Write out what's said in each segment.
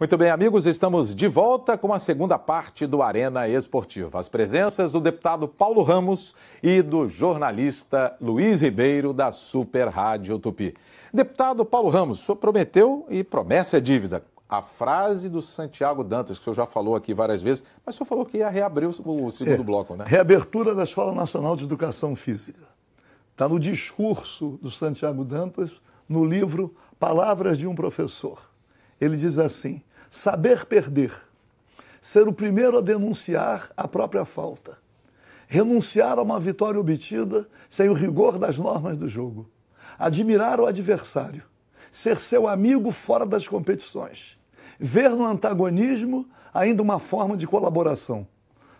Muito bem, amigos, estamos de volta com a segunda parte do Arena Esportiva. As presenças do deputado Paulo Ramos e do jornalista Luiz Ribeiro, da Super Rádio Tupi. Deputado Paulo Ramos, o senhor prometeu e promessa é dívida. A frase do Santiago Dantas, que o senhor já falou aqui várias vezes, mas o senhor falou que ia reabrir o segundo é, bloco, né? Reabertura da Escola Nacional de Educação Física. Está no discurso do Santiago Dantas, no livro Palavras de um Professor. Ele diz assim: saber perder, ser o primeiro a denunciar a própria falta, renunciar a uma vitória obtida sem o rigor das normas do jogo, admirar o adversário, ser seu amigo fora das competições, ver no antagonismo ainda uma forma de colaboração.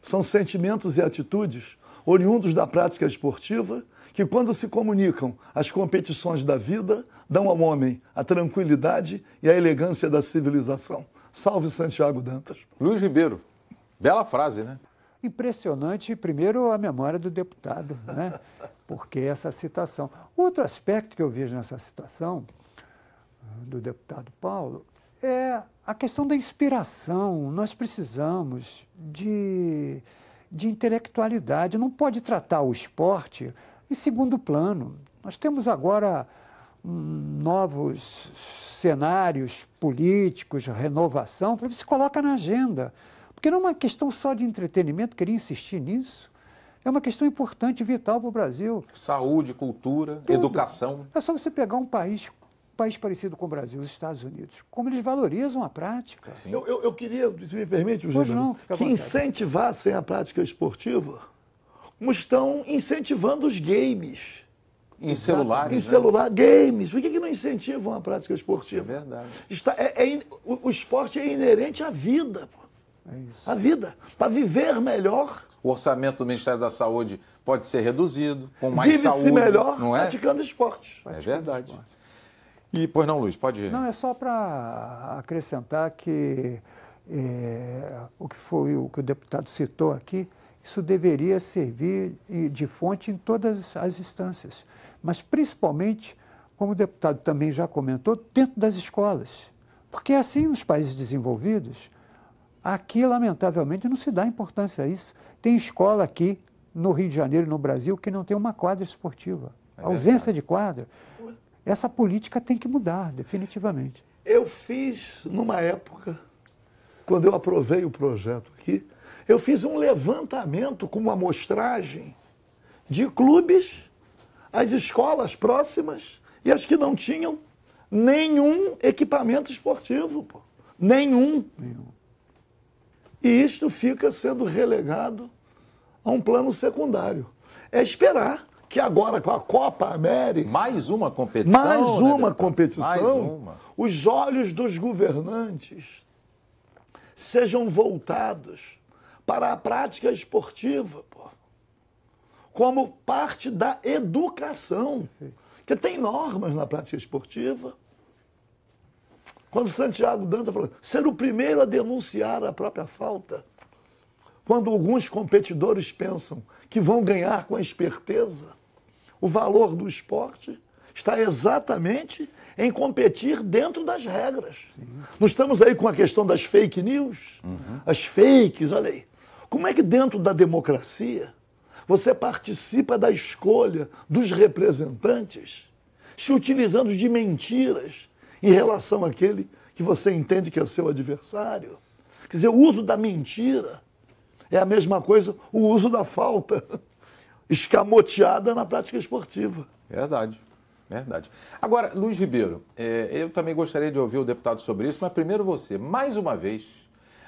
São sentimentos e atitudes oriundos da prática esportiva que, quando se comunicam às competições da vida, dão ao homem a tranquilidade e a elegância da civilização. Salve Santiago Dantas. Luiz Ribeiro, bela frase, né? Impressionante, primeiro, a memória do deputado, né? porque essa citação. Outro aspecto que eu vejo nessa citação ah, do deputado Paulo é a questão da inspiração. Nós precisamos de, de intelectualidade, não pode tratar o esporte em segundo plano. Nós temos agora novos cenários políticos, renovação, para se coloca na agenda. Porque não é uma questão só de entretenimento, queria insistir nisso. É uma questão importante, vital para o Brasil. Saúde, cultura, Tudo. educação. É só você pegar um país, um país parecido com o Brasil, os Estados Unidos. Como eles valorizam a prática. Eu, eu, eu, queria, se me permite, pois não, que incentivassem a prática esportiva, como estão incentivando os games em Exato. celulares. E né? celular, games. Por que, que não incentivam a prática esportiva? É verdade. Está, é, é, o, o, esporte é inerente à vida. Pô. É isso. A vida. Para viver melhor. O orçamento do Ministério da Saúde pode ser reduzido, com mais Vive saúde. Vive-se melhor não é? praticando esporte. É praticando é verdade. Esporte. E, pois não, Luiz, pode... Não, é só para acrescentar que é, o que foi o que o deputado citou aqui, isso deveria servir de fonte em todas as instâncias mas principalmente, como o deputado também já comentou, dentro das escolas. Porque é assim nos países desenvolvidos. Aqui, lamentavelmente, não se dá importância a isso. Tem escola aqui no Rio de Janeiro e no Brasil que não tem uma quadra esportiva. É ausência de quadra. Essa política tem que mudar, definitivamente. Eu fiz, numa época, quando eu aprovei o projeto aqui, eu fiz um levantamento com uma amostragem de clubes as escolas próximas e as que não tinham nenhum equipamento esportivo. Pô. Nenhum. nenhum. E isto fica sendo relegado a um plano secundário. É esperar que agora com a Copa América. Mais uma competição. Mais né, uma né, competição. Mais uma. Os olhos dos governantes sejam voltados para a prática esportiva. Pô como parte da educação. Porque tem normas na prática esportiva. Quando Santiago Dantas falou, ser o primeiro a denunciar a própria falta. Quando alguns competidores pensam que vão ganhar com a esperteza, o valor do esporte está exatamente em competir dentro das regras. Sim. Nós estamos aí com a questão das fake news, uhum. as fakes, olha aí. Como é que dentro da democracia você participa da escolha dos representantes se utilizando de mentiras em relação àquele que você entende que é seu adversário. Quer dizer, o uso da mentira é a mesma coisa o uso da falta escamoteada na prática esportiva. Verdade. Verdade. Agora, Luiz Ribeiro, é, eu também gostaria de ouvir o deputado sobre isso, mas primeiro você, mais uma vez,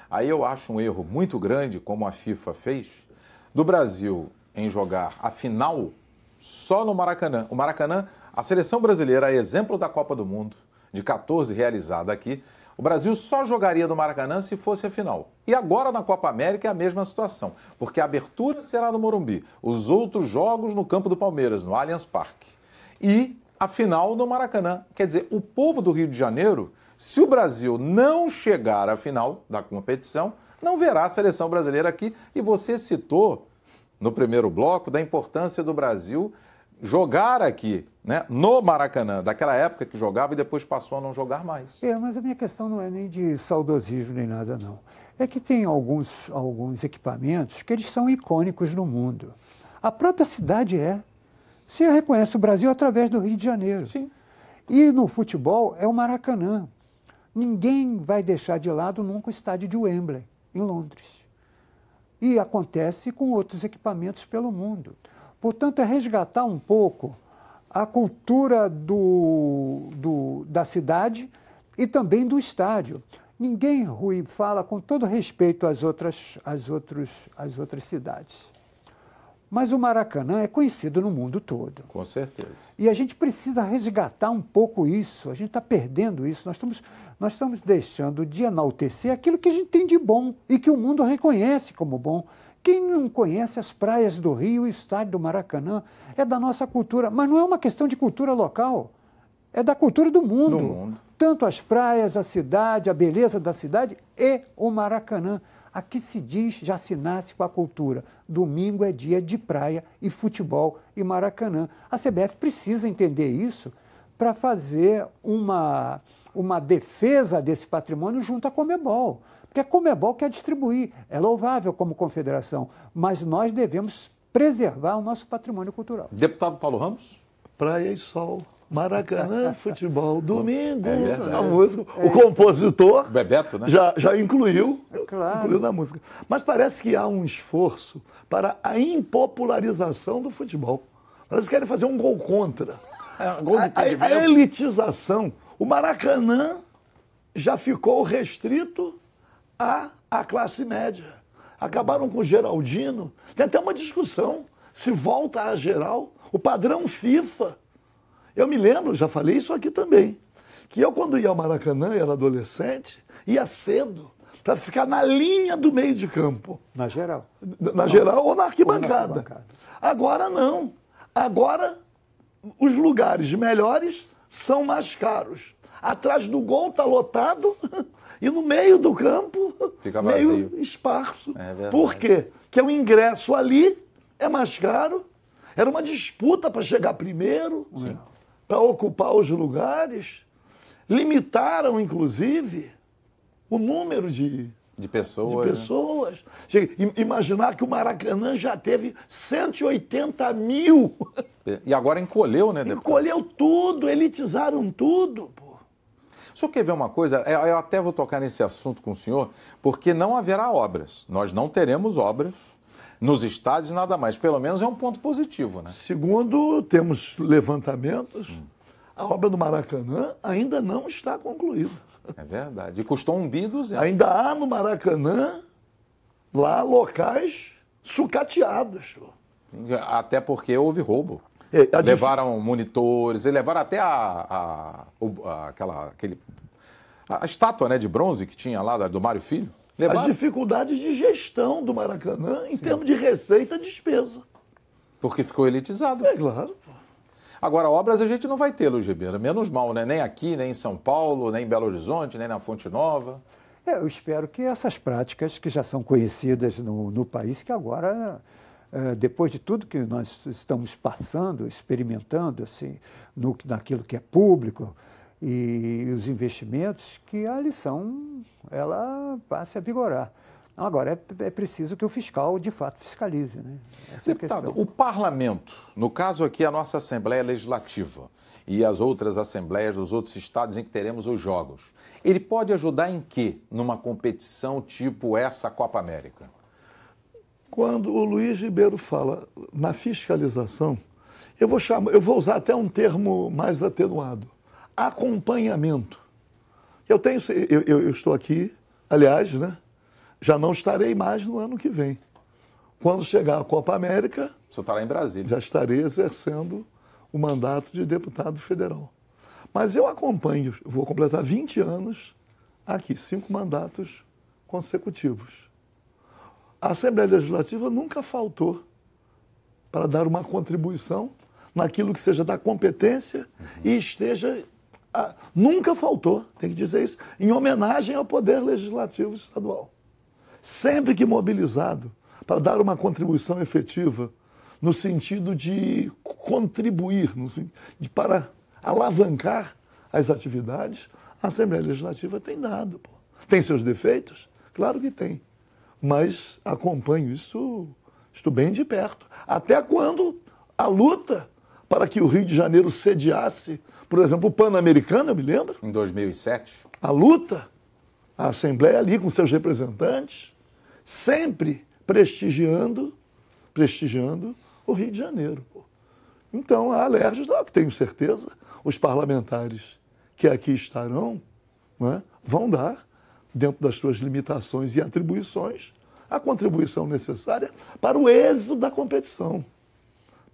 aí eu acho um erro muito grande, como a FIFA fez, do Brasil em jogar a final só no Maracanã. O Maracanã, a seleção brasileira, é exemplo da Copa do Mundo, de 14 realizada aqui, o Brasil só jogaria no Maracanã se fosse a final. E agora na Copa América é a mesma situação, porque a abertura será no Morumbi, os outros jogos no campo do Palmeiras, no Allianz Parque. E a final no Maracanã. Quer dizer, o povo do Rio de Janeiro, se o Brasil não chegar à final da competição, não verá a seleção brasileira aqui. E você citou no primeiro bloco da importância do Brasil jogar aqui, né, no Maracanã, daquela época que jogava e depois passou a não jogar mais. É, mas a minha questão não é nem de saudosismo nem nada, não. É que tem alguns, alguns equipamentos que eles são icônicos no mundo. A própria cidade é. Você reconhece o Brasil através do Rio de Janeiro. Sim. E no futebol é o Maracanã. Ninguém vai deixar de lado nunca o estádio de Wembley, em Londres. E acontece com outros equipamentos pelo mundo. Portanto, é resgatar um pouco a cultura do, do, da cidade e também do estádio. Ninguém, Rui, fala com todo respeito às outras, às outros, às outras cidades. Mas o Maracanã é conhecido no mundo todo. Com certeza. E a gente precisa resgatar um pouco isso. A gente está perdendo isso. Nós estamos, nós estamos deixando de enaltecer aquilo que a gente tem de bom e que o mundo reconhece como bom. Quem não conhece as praias do Rio e o estádio do Maracanã é da nossa cultura, mas não é uma questão de cultura local, é da cultura do mundo. Do mundo. Tanto as praias, a cidade, a beleza da cidade e o Maracanã. Aqui se diz, já se nasce com a cultura. Domingo é dia de praia e futebol e Maracanã. A CBF precisa entender isso para fazer uma uma defesa desse patrimônio junto à Comebol. Porque a Comebol quer distribuir, é louvável como confederação, mas nós devemos preservar o nosso patrimônio cultural. Deputado Paulo Ramos? Praia e Sol. Maracanã, futebol, domingo, é a música. É o compositor Bebeto, né? já, já incluiu, é claro. incluiu na música. Mas parece que há um esforço para a impopularização do futebol. Parece que querem fazer um gol contra. É, um gol de a, a, a elitização o Maracanã já ficou restrito à, à classe média. Acabaram com o Geraldino. Tem até uma discussão se volta a geral, o padrão FIFA. Eu me lembro, já falei isso aqui também, que eu, quando ia ao Maracanã, era adolescente, ia cedo para ficar na linha do meio de campo. Na geral. Na geral ou na arquibancada. ou na arquibancada. Agora não. Agora os lugares melhores são mais caros. Atrás do gol está lotado e no meio do campo Fica vazio. meio esparso. É Por quê? Porque o ingresso ali é mais caro. Era uma disputa para chegar primeiro, para ocupar os lugares. Limitaram, inclusive, o número de de pessoas. De né? pessoas. Né? Imaginar que o Maracanã já teve 180 mil. E agora encolheu, né, deputado? Encolheu tudo, elitizaram tudo. Pô. O senhor quer ver uma coisa? É, eu até vou tocar nesse assunto com o senhor, porque não haverá obras. Nós não teremos obras nos estádios, nada mais. Pelo menos é um ponto positivo, né? Segundo, temos levantamentos. Hum. A obra do Maracanã ainda não está concluída. É verdade. E custou um bi Ainda há no Maracanã, lá, locais sucateados. Até porque houve roubo. É, dif... levaram monitores, levaram até a, a, a aquela, aquele, a estátua né, de bronze que tinha lá do Mário Filho. Levaram. As dificuldades de gestão do Maracanã em Sim. termos de receita e despesa. Porque ficou elitizado. É claro. Agora, obras a gente não vai ter, Luiz Ribeiro, menos mal, né? Nem aqui, nem em São Paulo, nem em Belo Horizonte, nem na Fonte Nova. É, eu espero que essas práticas que já são conhecidas no, no país, que agora, é, depois de tudo que nós estamos passando, experimentando, assim, no, naquilo que é público e, e os investimentos, que a lição ela passe a vigorar. Agora, é, é preciso que o fiscal, de fato, fiscalize. Né? Essa é Deputado, é o parlamento, no caso aqui a nossa Assembleia Legislativa e as outras assembleias dos outros estados em que teremos os jogos, ele pode ajudar em quê numa competição tipo essa Copa América? Quando o Luiz Ribeiro fala na fiscalização, eu vou, chamar, eu vou usar até um termo mais atenuado: acompanhamento. Eu tenho, eu, eu estou aqui, aliás, né? já não estarei mais no ano que vem. Quando chegar a Copa América. O senhor estará em Brasília. Já estarei exercendo o mandato de deputado federal. Mas eu acompanho, vou completar 20 anos aqui, cinco mandatos consecutivos. A Assembleia Legislativa nunca faltou para dar uma contribuição naquilo que seja da competência uhum. e esteja. A, ah, nunca faltou, tem que dizer isso, em homenagem ao Poder Legislativo Estadual sempre que mobilizado, para dar uma contribuição efetiva, no sentido de contribuir, de, para alavancar as atividades, a Assembleia Legislativa tem dado. Pô. Tem seus defeitos? Claro que tem. Mas acompanho isso, estou bem de perto. Até quando a luta para que o Rio de Janeiro sediasse, por exemplo, o Pan-Americano, eu me lembro. Em 2007. A luta a Assembleia ali com seus representantes, sempre prestigiando, prestigiando o Rio de Janeiro. Então, a Alerj, tenho certeza, os parlamentares que aqui estarão é, vão dar, dentro das suas limitações e atribuições, a contribuição necessária para o êxito da competição,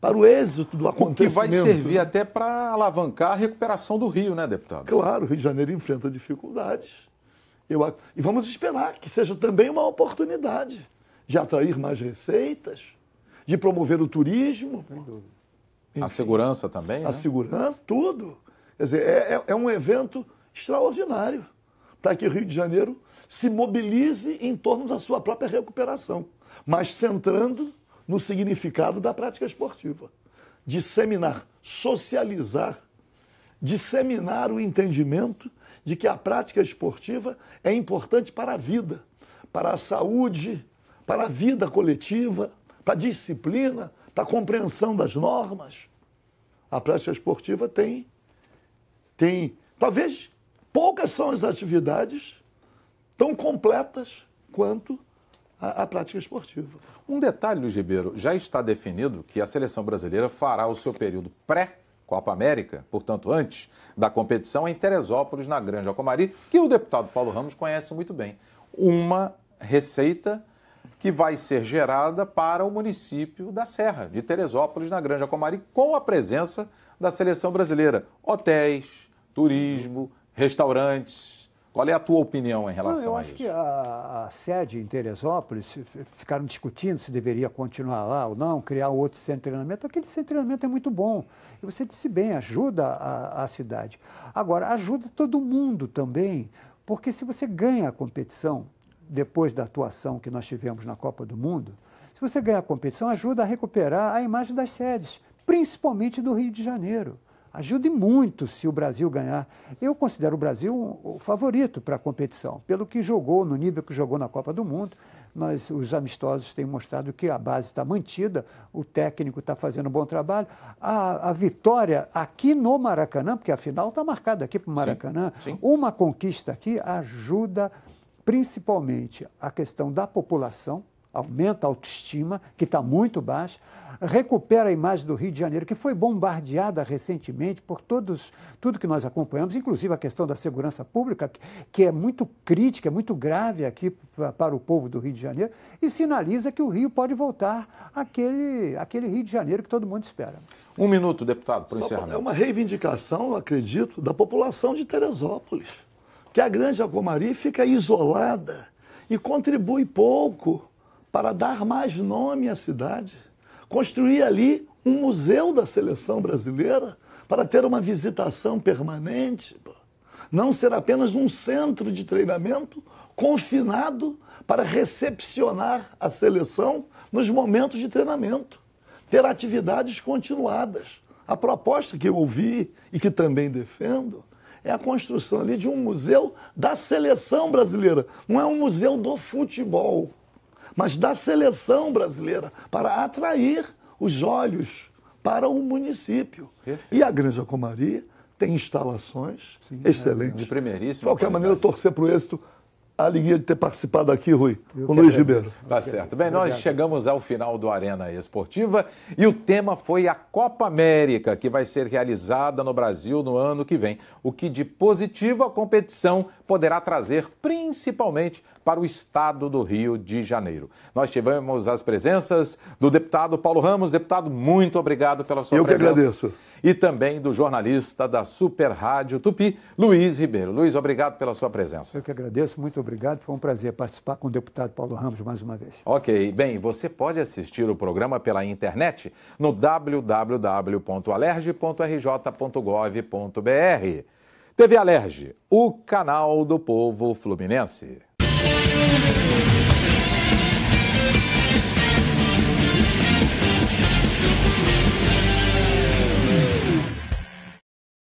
para o êxito do acontecimento. que vai servir né? até para alavancar a recuperação do Rio, né, deputado? Claro, o Rio de Janeiro enfrenta dificuldades eu, e vamos esperar que seja também uma oportunidade de atrair mais receitas, de promover o turismo. Enfim, a segurança também? A né? segurança, tudo. Quer dizer, é, é, é um evento extraordinário para que o Rio de Janeiro se mobilize em torno da sua própria recuperação, mas centrando no significado da prática esportiva. Disseminar, socializar disseminar o entendimento de que a prática esportiva é importante para a vida, para a saúde, para a vida coletiva, para a disciplina, para a compreensão das normas. A prática esportiva tem, tem, talvez poucas são as atividades tão completas quanto a, a, prática esportiva. Um detalhe, Luiz Ribeiro, já está definido que a seleção brasileira fará o seu período pré Copa América, portanto, antes da competição, em Teresópolis, na Granja Alcomari, que o deputado Paulo Ramos conhece muito bem. Uma receita que vai ser gerada para o município da Serra, de Teresópolis, na Granja Comari, com a presença da seleção brasileira. Hotéis, turismo, restaurantes, qual é a tua opinião em relação Não, eu acho que a, a, sede em Teresópolis, ficaram discutindo se deveria continuar lá ou não, criar outro centro de treinamento. Aquele centro de treinamento é muito bom. E você disse bem, ajuda a, a cidade. Agora, ajuda todo mundo também, porque se você ganha a competição, depois da atuação que nós tivemos na Copa do Mundo, se você ganhar a competição, ajuda a recuperar a imagem das sedes, principalmente do Rio de Janeiro ajude muito se o Brasil ganhar. Eu considero o Brasil o favorito para a competição, pelo que jogou, no nível que jogou na Copa do Mundo. Mas os amistosos têm mostrado que a base está mantida, o técnico está fazendo um bom trabalho. A, a vitória aqui no Maracanã, porque a final está marcada aqui para o Maracanã, sim, sim. uma conquista aqui ajuda principalmente a questão da população, aumenta a autoestima, que está muito baixa, recupera a imagem do Rio de Janeiro, que foi bombardeada recentemente por todos, tudo que nós acompanhamos, inclusive a questão da segurança pública, que é muito crítica, é muito grave aqui para o povo do Rio de Janeiro, e sinaliza que o Rio pode voltar àquele, àquele Rio de Janeiro que todo mundo espera. Um minuto, deputado, para o encerramento. É uma reivindicação, acredito, da população de Teresópolis, que a Grande Acomari fica isolada e contribui pouco para dar mais nome à cidade, construir ali um museu da seleção brasileira para ter uma visitação permanente, não ser apenas um centro de treinamento confinado para recepcionar a seleção nos momentos de treinamento, ter atividades continuadas. A proposta que eu ouvi e que também defendo é a construção ali de um museu da seleção brasileira, não é um museu do futebol mas da seleção brasileira, para atrair os olhos para o município. Perfeito. E a Granja Comari tem instalações Sim, é, excelentes. É, de primeiríssimo. De qualquer qualidade. maneira, torcer para o êxito a alegria de ter participado aqui, Rui, com Luiz Ribeiro. Tá certo. Bem, Obrigado. nós chegamos ao final do Arena Esportiva e o tema foi a Copa América, que vai ser realizada no Brasil no ano que vem. O que de positivo a competição poderá trazer, principalmente para o estado do Rio de Janeiro. Nós tivemos as presenças do deputado Paulo Ramos. Deputado, muito obrigado pela sua Eu presença. Eu que agradeço e também do jornalista da Super Rádio Tupi, Luiz Ribeiro. Luiz, obrigado pela sua presença. Eu que agradeço, muito obrigado. Foi um prazer participar com o deputado Paulo Ramos mais uma vez. Ok, bem, você pode assistir o programa pela internet no www.alerge.rj.gov.br. TV Alerge, o canal do povo fluminense.